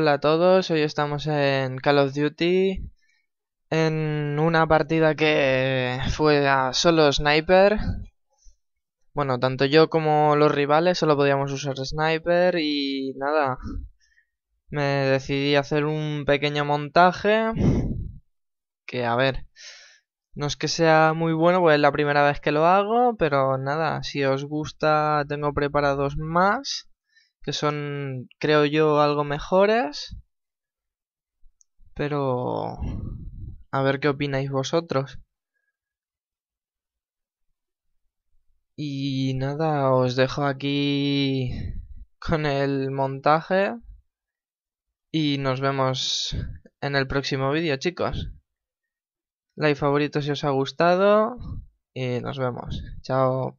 Hola a todos, hoy estamos en Call of Duty en una partida que fue a solo sniper. Bueno, tanto yo como los rivales solo podíamos usar sniper y nada. Me decidí hacer un pequeño montaje que a ver, no es que sea muy bueno, pues es la primera vez que lo hago, pero nada, si os gusta tengo preparados más que son, creo yo, algo mejores. Pero... A ver qué opináis vosotros. Y nada, os dejo aquí con el montaje. Y nos vemos en el próximo vídeo, chicos. Like favorito si os ha gustado. Y nos vemos. Chao.